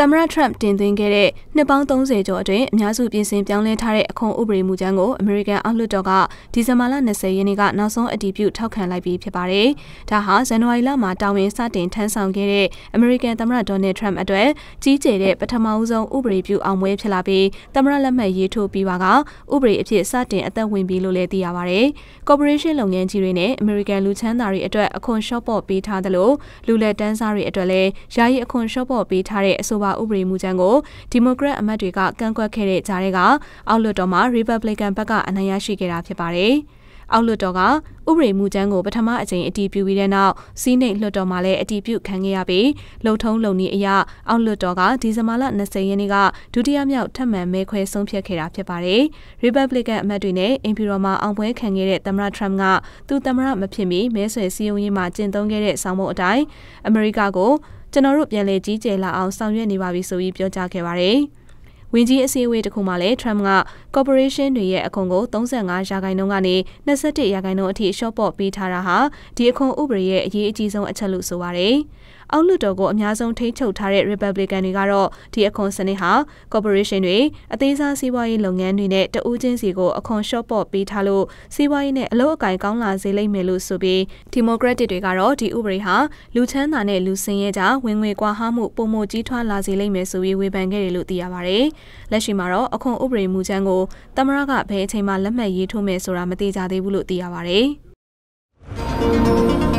သမ္မတထရမ့်တင်သွင်းခဲ့တဲ့နှစ်ပေါင်း30ကျော်အတွင်းအများစုပြင်ဆင်ပြောင်းလဲထားတဲ့အခွန်ဥပဒေမူကြမ်းကိုအမေရိကန်အောက်လွှတ်တော်ကဒီဇင်ဘာလ20ရက်နေ့ကနောက်ဆုံးအတည်ပြုထောက်ခံလိုက်ပြီးဖြစ်ပါတယ်။ဒါဟာဇန်နဝါရီလမှာတာဝန်စတင်ထမ်းဆောင်ခဲ့တဲ့အမေရိကန်သမ္မတဒေါ်နယ်ထရမ့်အတွက်ကြီးကျယ်တဲ့ပထမဦးဆုံးဥပဒေပြုအောင်ပွဲဖြစ်လာပြီးသမ္မတလက်မှတ်ရေးထိုးပြီးပါကဥပဒေအဖြစ်စတင်အသက်ဝင်ပြီလို့လည်းသိရပါတယ်။ Corporation လုပ်ငန်းကြီးတွေနဲ့အမေရိကန်လူချမ်းသာတွေအတွက်အခွန် short ပေါ်ပေးထားသလိုလူလက်တန်းစားတွေအတွက်လည်းယာယီအခွန် short ပေါ်ပေးထားတဲ့အဆိုပါဝဥပဒေမူကြမ်းကိုဒီမိုကရက်အမတ်တွေကကန့်ကွက်ခဲ့တဲ့ကြားထဲကအောက်လွှတ်တော်မှာ Republican ဘက်ကအနိုင်ရရှိခဲ့တာဖြစ်ပါတယ်။အောက်လွှတ်တော်ကဥပဒေမူကြမ်းကိုပထမအကြိမ်အတည်ပြုပြီးတဲ့နောက်စီးနှိမ်လွှတ်တော်မှာလည်းအတည်ပြုခံခဲ့ရပြီးလုံထုံးလုံနည်းအရအောက်လွှတ်တော်ကဒီဇင်ဘာလ20ရက်နေ့ကဒုတိယမြောက်ထပ်မံမဲခွဲဆုံးဖြတ်ခဲ့တာဖြစ်ပါတယ်။ Republican အမတ်တွေနဲ့အင်ပီရောမှာအောင်ပွဲခံခဲ့တဲ့သမ္မတ Trump ကသူသမ္မတမဖြစ်မီမဲဆွယ်စည်းရုံးရေးမှာကျင့်သုံးခဲ့တဲ့ဆောင်ပုံအတိုင်းအမေရိကကိုကျွန်တော်တို့ပြန်လည်ကြီးကျယ်လာအောင်ဆောင်ရွက်နေပါပြီဆိုပြီးပြောကြားခဲ့ပါတယ်။ဝင်ကြီးအစည်းအဝေးတစ်ခုမှာလည်း Trump က corporation တွေရဲ့အခွန်ကို35ရာခိုင်နှုန်းကနေ27ရာခိုင်နှုန်းအထိရှော့ပေါ့ပေးထားတာဟာဒီအခွန်ဥပဒေရဲ့အရေးအကြီးဆုံးအချက်လို့ဆိုပါတယ်အောက်လွှတ်တော်ကိုအများဆုံးထိန်းချုပ်ထားတဲ့ Republican တွေကတော့ဒီအခွန်စနစ်ဟာ corporation တွေအသေးစားစီးပွားရေးလုပ်ငန်းတွေနဲ့တဦးချင်းစီကိုအခွန်လျှော့ပေါ့ပေးထားလို့စီးပွားရေးနဲ့အလုပ်အကိုင်ကောင်းလာစေလိမ့်မယ်လို့ဆိုပြီး Democratic တွေကတော့ဒီဥပဒေဟာလူချမ်းသာနဲ့လူဆင်းရဲကြားဝင်ငွေကွာဟမှုပုံမကြီးထွားလာစေလိမ့်မယ်ဆိုပြီးဝေဖန်ခဲ့တယ်လို့သိရပါဗျ။လက်ရှိမှာတော့အခွန်ဥပဒေမူကြမ်းကိုသမရကဘယ်အချိန်မှလက်မှတ်ရေးထိုးမယ်ဆိုတာမသိကြသေးဘူးလို့သိရပါဗျ။